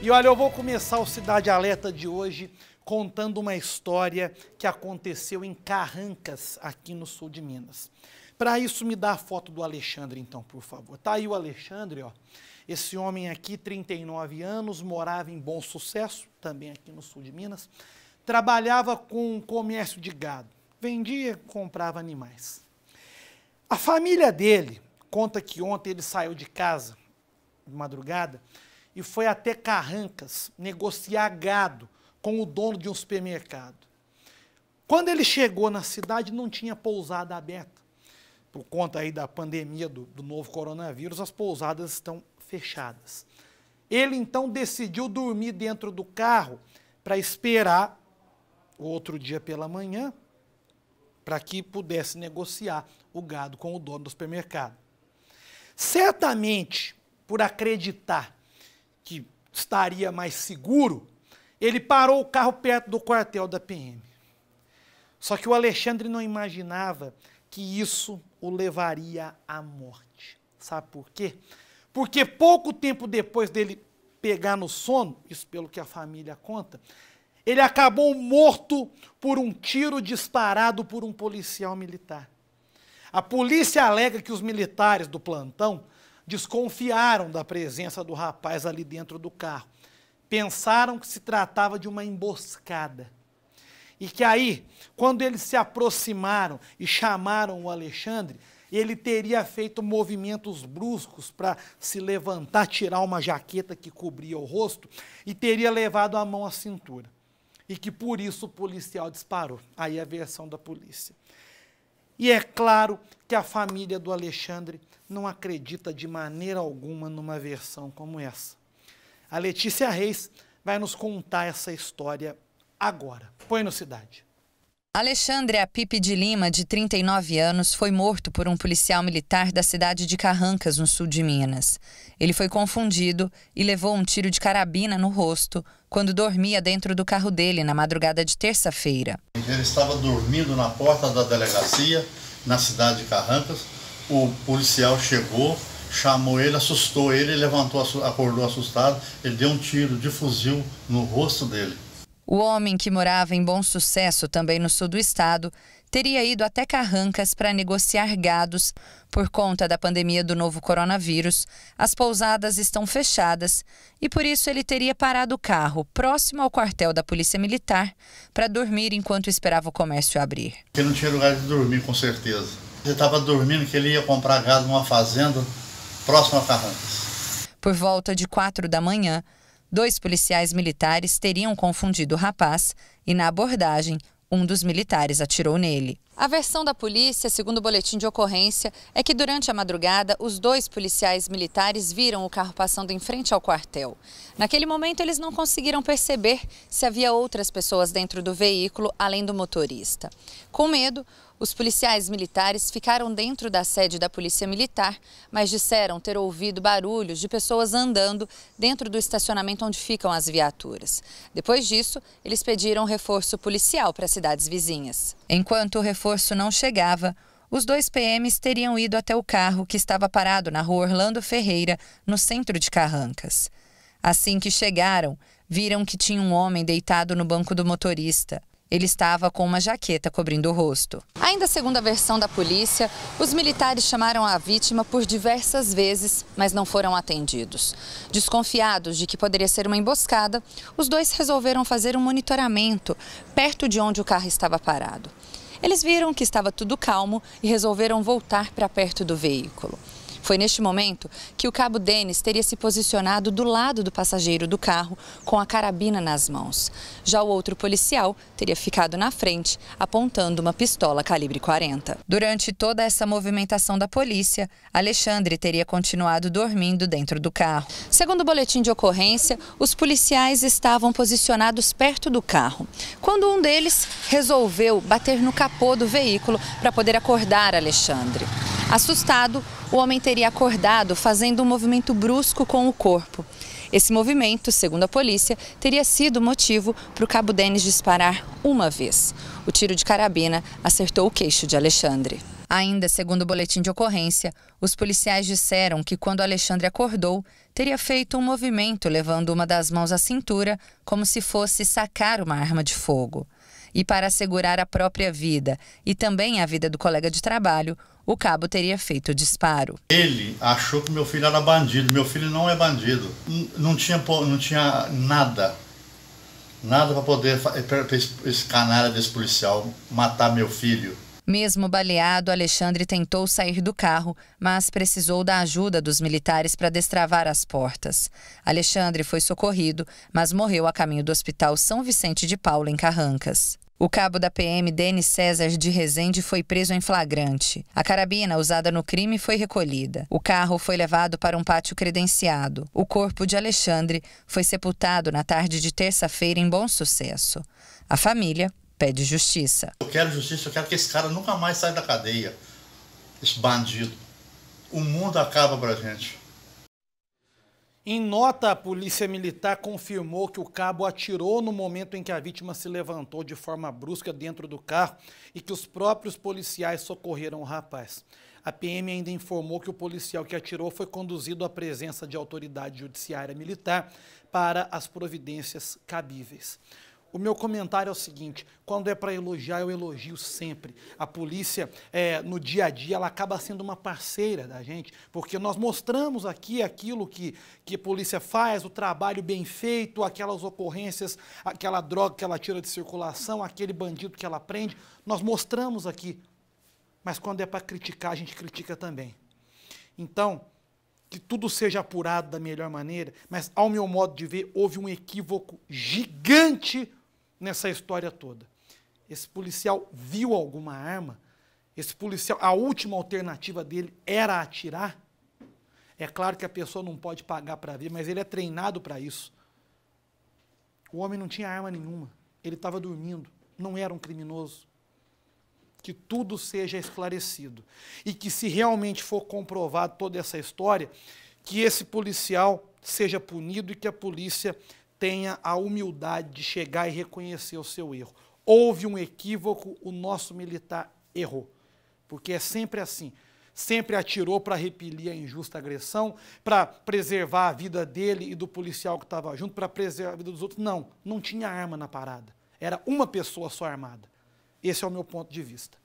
E olha, eu vou começar o Cidade Alerta de hoje contando uma história que aconteceu em Carrancas, aqui no sul de Minas. Para isso, me dá a foto do Alexandre, então, por favor. Tá aí o Alexandre, ó. Esse homem aqui, 39 anos, morava em Bom Sucesso, também aqui no sul de Minas. Trabalhava com comércio de gado. Vendia, comprava animais. A família dele conta que ontem ele saiu de casa, de madrugada, e foi até Carrancas negociar gado com o dono de um supermercado. Quando ele chegou na cidade, não tinha pousada aberta. Por conta aí da pandemia do, do novo coronavírus, as pousadas estão fechadas. Ele então decidiu dormir dentro do carro para esperar o outro dia pela manhã para que pudesse negociar o gado com o dono do supermercado. Certamente, por acreditar que estaria mais seguro, ele parou o carro perto do quartel da PM. Só que o Alexandre não imaginava que isso o levaria à morte. Sabe por quê? Porque pouco tempo depois dele pegar no sono, isso pelo que a família conta, ele acabou morto por um tiro disparado por um policial militar. A polícia alega que os militares do plantão desconfiaram da presença do rapaz ali dentro do carro. Pensaram que se tratava de uma emboscada. E que aí, quando eles se aproximaram e chamaram o Alexandre, ele teria feito movimentos bruscos para se levantar, tirar uma jaqueta que cobria o rosto e teria levado a mão à cintura. E que por isso o policial disparou. Aí a versão da polícia. E é claro que a família do Alexandre não acredita de maneira alguma numa versão como essa. A Letícia Reis vai nos contar essa história agora. Põe no Cidade. Alexandre Apipe de Lima, de 39 anos, foi morto por um policial militar da cidade de Carrancas, no sul de Minas. Ele foi confundido e levou um tiro de carabina no rosto, quando dormia dentro do carro dele na madrugada de terça-feira. Ele estava dormindo na porta da delegacia, na cidade de Carrancas. O policial chegou, chamou ele, assustou ele, levantou, acordou assustado. Ele deu um tiro de fuzil no rosto dele. O homem, que morava em Bom Sucesso, também no sul do estado, teria ido até Carrancas para negociar gados. Por conta da pandemia do novo coronavírus, as pousadas estão fechadas e por isso ele teria parado o carro próximo ao quartel da Polícia Militar para dormir enquanto esperava o comércio abrir. Ele não tinha lugar de dormir, com certeza. Ele estava dormindo que ele ia comprar gado numa fazenda próximo a Carrancas. Por volta de quatro da manhã, Dois policiais militares teriam confundido o rapaz e, na abordagem, um dos militares atirou nele. A versão da polícia, segundo o boletim de ocorrência, é que durante a madrugada os dois policiais militares viram o carro passando em frente ao quartel. Naquele momento, eles não conseguiram perceber se havia outras pessoas dentro do veículo além do motorista. Com medo, os policiais militares ficaram dentro da sede da Polícia Militar, mas disseram ter ouvido barulhos de pessoas andando dentro do estacionamento onde ficam as viaturas. Depois disso, eles pediram reforço policial para cidades vizinhas. Enquanto o reforço não chegava, os dois PMs teriam ido até o carro que estava parado na rua Orlando Ferreira, no centro de Carrancas. Assim que chegaram, viram que tinha um homem deitado no banco do motorista. Ele estava com uma jaqueta cobrindo o rosto. Ainda segundo a versão da polícia, os militares chamaram a vítima por diversas vezes, mas não foram atendidos. Desconfiados de que poderia ser uma emboscada, os dois resolveram fazer um monitoramento perto de onde o carro estava parado. Eles viram que estava tudo calmo e resolveram voltar para perto do veículo. Foi neste momento que o cabo Denis teria se posicionado do lado do passageiro do carro com a carabina nas mãos. Já o outro policial teria ficado na frente, apontando uma pistola calibre 40. Durante toda essa movimentação da polícia, Alexandre teria continuado dormindo dentro do carro. Segundo o boletim de ocorrência, os policiais estavam posicionados perto do carro, quando um deles resolveu bater no capô do veículo para poder acordar Alexandre. Assustado, o homem teria acordado fazendo um movimento brusco com o corpo. Esse movimento, segundo a polícia, teria sido motivo para o cabo Denis disparar uma vez. O tiro de carabina acertou o queixo de Alexandre. Ainda segundo o boletim de ocorrência, os policiais disseram que quando Alexandre acordou, teria feito um movimento levando uma das mãos à cintura, como se fosse sacar uma arma de fogo e para assegurar a própria vida e também a vida do colega de trabalho, o cabo teria feito o disparo. Ele achou que meu filho era bandido. Meu filho não é bandido. Não tinha, não tinha nada, nada para poder, esse canalha desse policial matar meu filho. Mesmo baleado, Alexandre tentou sair do carro, mas precisou da ajuda dos militares para destravar as portas. Alexandre foi socorrido, mas morreu a caminho do Hospital São Vicente de Paulo, em Carrancas. O cabo da PM, Denis César de Rezende, foi preso em flagrante. A carabina usada no crime foi recolhida. O carro foi levado para um pátio credenciado. O corpo de Alexandre foi sepultado na tarde de terça-feira em Bom Sucesso. A família pede justiça. Eu quero justiça, eu quero que esse cara nunca mais saia da cadeia. Esse bandido. O mundo acaba pra gente. Em nota, a polícia militar confirmou que o cabo atirou no momento em que a vítima se levantou de forma brusca dentro do carro e que os próprios policiais socorreram o rapaz. A PM ainda informou que o policial que atirou foi conduzido à presença de autoridade judiciária militar para as providências cabíveis. O meu comentário é o seguinte: quando é para elogiar, eu elogio sempre. A polícia, é, no dia a dia, ela acaba sendo uma parceira da gente, porque nós mostramos aqui aquilo que, que a polícia faz, o trabalho bem feito, aquelas ocorrências, aquela droga que ela tira de circulação, aquele bandido que ela prende. Nós mostramos aqui. Mas quando é para criticar, a gente critica também. Então, que tudo seja apurado da melhor maneira, mas, ao meu modo de ver, houve um equívoco gigante nessa história toda? Esse policial viu alguma arma? Esse policial, a última alternativa dele era atirar? É claro que a pessoa não pode pagar para ver, mas ele é treinado para isso. O homem não tinha arma nenhuma, ele estava dormindo, não era um criminoso. Que tudo seja esclarecido e que, se realmente for comprovado toda essa história, que esse policial seja punido e que a polícia tenha a humildade de chegar e reconhecer o seu erro. Houve um equívoco, o nosso militar errou. Porque é sempre assim. Sempre atirou para repelir a injusta agressão, para preservar a vida dele e do policial que estava junto, para preservar a vida dos outros. Não, não tinha arma na parada. Era uma pessoa só armada. Esse é o meu ponto de vista.